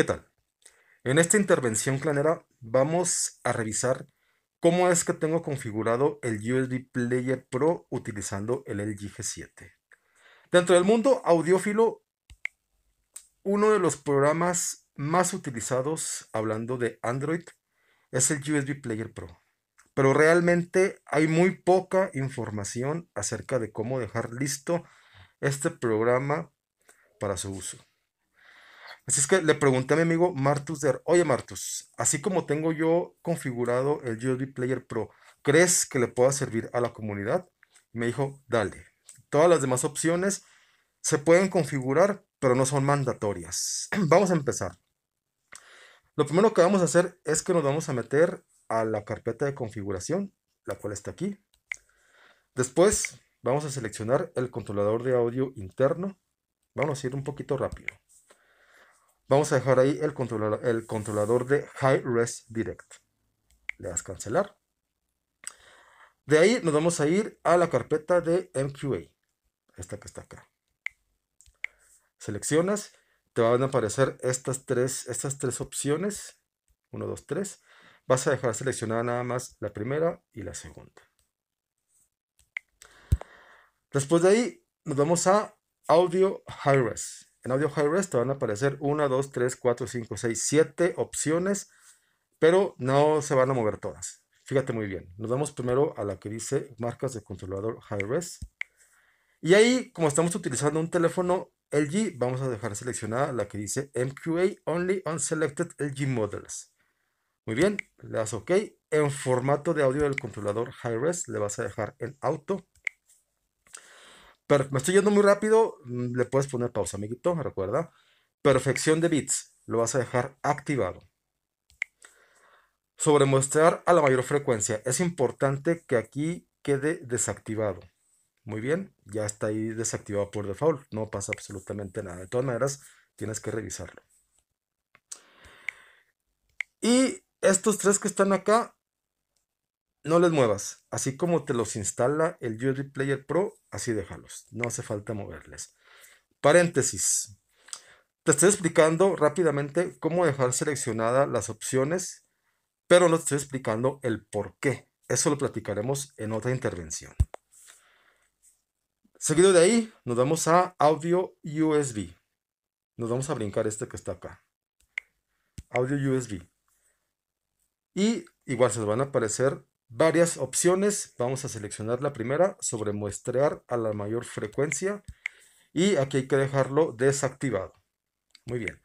¿Qué tal? En esta intervención clanera vamos a revisar cómo es que tengo configurado el USB Player Pro utilizando el LG G7. Dentro del mundo audiófilo, uno de los programas más utilizados hablando de Android es el USB Player Pro. Pero realmente hay muy poca información acerca de cómo dejar listo este programa para su uso. Así es que le pregunté a mi amigo Martus oye Martus, así como tengo yo configurado el USB Player Pro, ¿crees que le pueda servir a la comunidad? me dijo, dale. Todas las demás opciones se pueden configurar, pero no son mandatorias. vamos a empezar. Lo primero que vamos a hacer es que nos vamos a meter a la carpeta de configuración, la cual está aquí. Después vamos a seleccionar el controlador de audio interno. Vamos a ir un poquito rápido. Vamos a dejar ahí el controlador, el controlador de High Res Direct. Le das cancelar. De ahí nos vamos a ir a la carpeta de MQA. Esta que está acá. Seleccionas. Te van a aparecer estas tres, estas tres opciones. 1, 2, 3. Vas a dejar seleccionada nada más la primera y la segunda. Después de ahí nos vamos a Audio High Res. En Audio High Res te van a aparecer 1, 2, 3, 4, 5, 6, 7 opciones, pero no se van a mover todas. Fíjate muy bien. Nos vamos primero a la que dice marcas de controlador High Res. Y ahí, como estamos utilizando un teléfono LG, vamos a dejar seleccionada la que dice MQA Only on Selected LG Models. Muy bien, le das OK. En formato de audio del controlador high res le vas a dejar en auto me estoy yendo muy rápido, mm, le puedes poner pausa, amiguito, recuerda. Perfección de bits, lo vas a dejar activado. Sobre a la mayor frecuencia, es importante que aquí quede desactivado. Muy bien, ya está ahí desactivado por default, no pasa absolutamente nada. De todas maneras, tienes que revisarlo. Y estos tres que están acá, no les muevas. Así como te los instala el UD Player Pro, Así déjalos. No hace falta moverles. Paréntesis. Te estoy explicando rápidamente cómo dejar seleccionadas las opciones, pero no te estoy explicando el por qué. Eso lo platicaremos en otra intervención. Seguido de ahí, nos vamos a audio USB. Nos vamos a brincar este que está acá. Audio USB. Y igual se van a aparecer varias opciones. Vamos a seleccionar la primera sobre muestrear a la mayor frecuencia y aquí hay que dejarlo desactivado. Muy bien.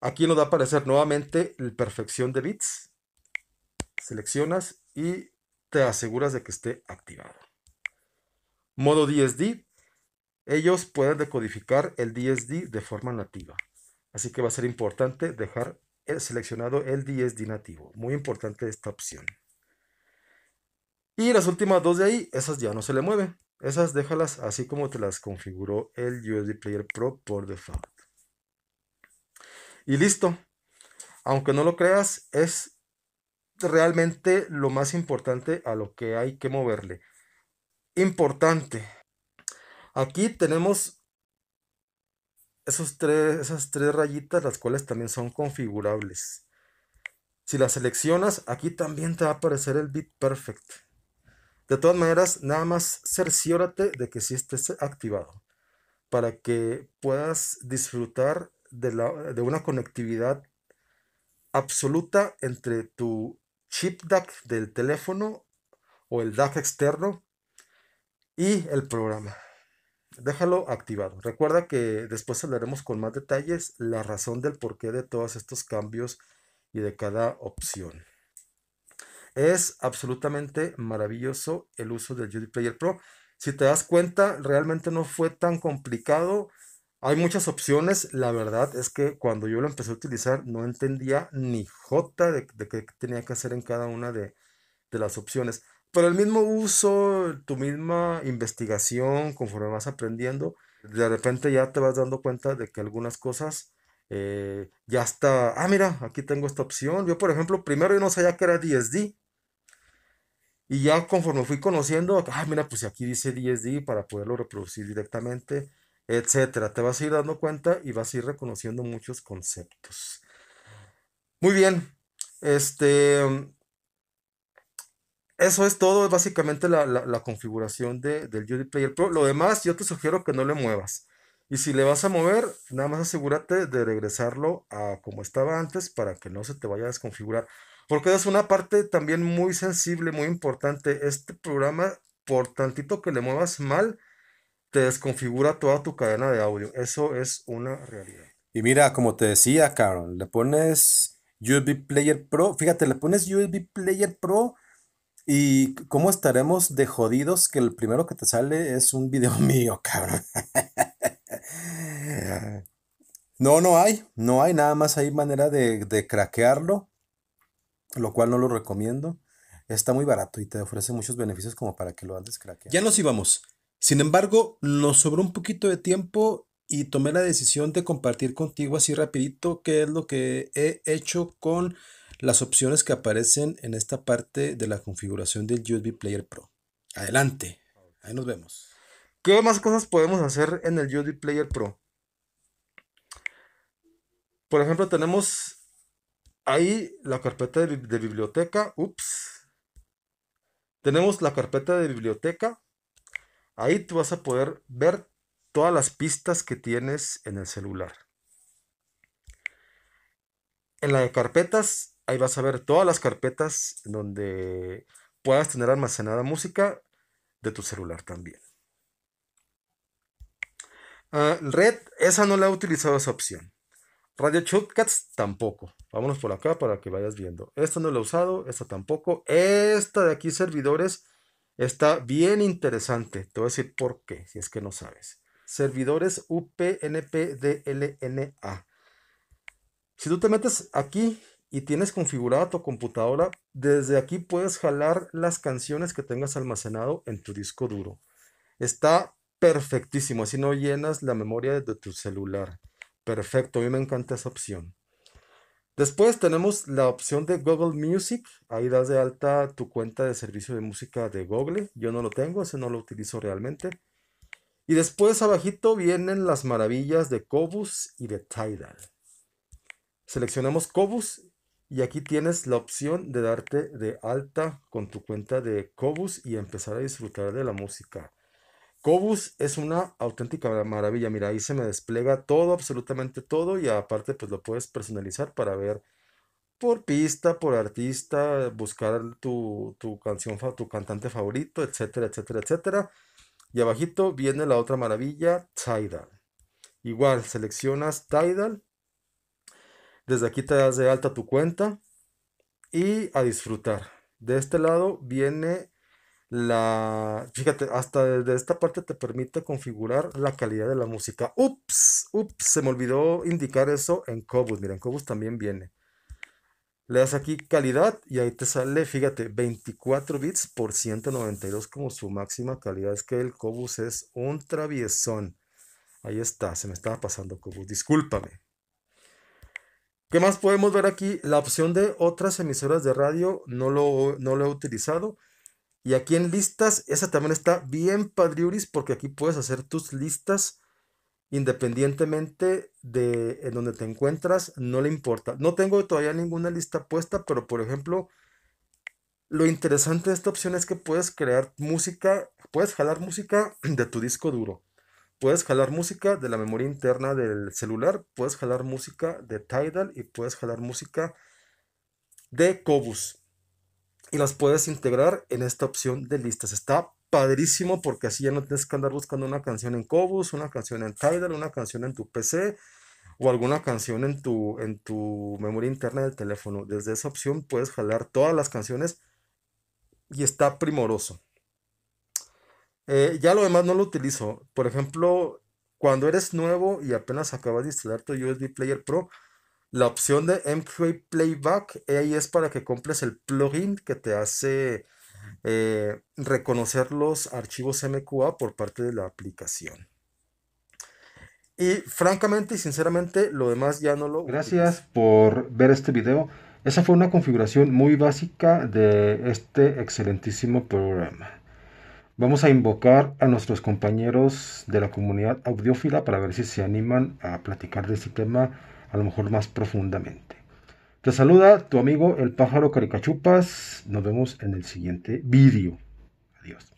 Aquí nos va a aparecer nuevamente el perfección de bits. Seleccionas y te aseguras de que esté activado. Modo DSD. Ellos pueden decodificar el DSD de forma nativa. Así que va a ser importante dejar seleccionado el DSD nativo. Muy importante esta opción. Y las últimas dos de ahí, esas ya no se le mueven. Esas déjalas así como te las configuró el USB Player Pro por default. Y listo. Aunque no lo creas, es realmente lo más importante a lo que hay que moverle. Importante. Aquí tenemos esos tres, esas tres rayitas, las cuales también son configurables. Si las seleccionas, aquí también te va a aparecer el Bit Perfect. De todas maneras, nada más cerciórate de que sí estés activado para que puedas disfrutar de, de una conectividad absoluta entre tu chip DAC del teléfono o el DAC externo y el programa. Déjalo activado. Recuerda que después hablaremos con más detalles la razón del porqué de todos estos cambios y de cada opción. Es absolutamente maravilloso el uso del Judy Player Pro. Si te das cuenta, realmente no fue tan complicado. Hay muchas opciones. La verdad es que cuando yo lo empecé a utilizar no entendía ni jota de, de qué tenía que hacer en cada una de, las opciones. Pero el mismo uso, tu misma investigación, conforme vas aprendiendo, de repente ya te vas dando cuenta de que algunas cosas eh, ya está, ah, mira, aquí tengo esta opción. Yo, por ejemplo, primero yo no sabía que era DSD. Y ya conforme fui conociendo, ah, mira, pues aquí dice DSD para poderlo reproducir directamente, etcétera. Te vas a ir dando cuenta y vas a ir reconociendo muchos conceptos. Muy bien. Este. Mm, eso es todo, Es básicamente la, configuración del UD Player Pro. Lo demás, yo te sugiero que no le muevas. Y si le vas a mover, nada más asegúrate de regresarlo a como estaba antes para que no se te vaya a desconfigurar porque es una parte también muy sensible, muy importante. Este programa, por tantito que le muevas mal, te desconfigura toda tu cadena de audio. Eso es una realidad. Y mira, como te decía, Carol, le pones USB Player Pro. Fíjate, le pones USB Player Pro. ¿Y cómo estaremos de jodidos que el primero que te sale es un video mío, cabrón? no, no hay, no hay, nada más hay manera de, de craquearlo lo cual no lo recomiendo. Está muy barato y te ofrece muchos beneficios como para que lo andes craqueando. Ya nos íbamos. Sin embargo, nos sobró un poquito de tiempo y tomé la decisión de compartir contigo así rapidito qué es lo que he hecho con las opciones que aparecen en esta parte de la configuración del USB Player Pro. Adelante, ahí nos vemos. ¿Qué más cosas podemos hacer en el USB Player Pro? Por ejemplo, tenemos Ahí la carpeta de, biblioteca, ups. Tenemos la carpeta de biblioteca. Ahí tú vas a poder ver todas las pistas que tienes en el celular. En la de carpetas, ahí vas a ver todas las carpetas donde puedas tener almacenada música de tu celular también. Ah, Red, esa no la he utilizado esa opción. Radio Shortcuts tampoco. Vámonos por acá para que vayas viendo. Esta no la he usado, esta tampoco. Esta de aquí, servidores, está bien interesante. Te voy a decir por qué, si es que no sabes. Servidores UPNPDLNA. Si tú te metes aquí y tienes configurada tu computadora, desde aquí puedes jalar las canciones que tengas almacenado en tu disco duro. Está perfectísimo, así no llenas la memoria de tu celular. Perfecto, a mí me encanta esa opción. Después tenemos la opción de Google Music. Ahí das de alta tu cuenta de servicio de música de Google. Yo no lo tengo, ese no lo utilizo realmente. Y después abajito vienen las maravillas de Cobus y de Tidal. Seleccionamos Cobus y aquí tienes la opción de darte de alta con tu cuenta de Cobus y empezar a disfrutar de la música. Cobus es una auténtica maravilla. Mira, ahí se me despliega todo, absolutamente todo. Y aparte, pues lo puedes personalizar para ver por pista, por artista, buscar tu, canción, tu cantante favorito, etcétera, etcétera, etcétera. Y abajito viene la otra maravilla, Tidal. Igual, seleccionas Tidal. Desde aquí te das de alta tu cuenta y a disfrutar. De este lado viene la, fíjate, hasta desde esta parte te permite configurar la calidad de la música. Ups, ups, se me olvidó indicar eso en Cobus. Mira, en Cobus también viene. Le das aquí calidad y ahí te sale, fíjate, 24 bits por 192 como su máxima calidad. Es que el Cobus es un traviesón. Ahí está, se me estaba pasando Cobus. Discúlpame. ¿Qué más podemos ver aquí? La opción de otras emisoras de radio no lo, no lo he utilizado. Y aquí en listas, esa también está bien padriuris porque aquí puedes hacer tus listas independientemente de en donde te encuentras, no le importa. No tengo todavía ninguna lista puesta, pero por ejemplo, lo interesante de esta opción es que puedes crear música, puedes jalar música de tu disco duro. Puedes jalar música de la memoria interna del celular, puedes jalar música de Tidal y puedes jalar música de Cobus y las puedes integrar en esta opción de listas. Está padrísimo porque así ya no tienes que andar buscando una canción en Cobus, una canción en Tidal, una canción en tu PC o alguna canción en tu, en tu memoria interna del teléfono. Desde esa opción puedes jalar todas las canciones y está primoroso. Eh, ya lo demás no lo utilizo. Por ejemplo, cuando eres nuevo y apenas acabas de instalar tu USB Player Pro, la opción de MQA Playback, ahí es para que compres el plugin que te hace eh, reconocer los archivos MQA por parte de la aplicación. Y francamente y sinceramente, lo demás ya no lo. Gracias por ver este video. Esa fue una configuración muy básica de este excelentísimo programa. Vamos a invocar a nuestros compañeros de la comunidad audiófila para ver si se animan a platicar de este tema a lo mejor más profundamente. Te saluda tu amigo el pájaro Caricachupas. Nos vemos en el siguiente vídeo. Adiós.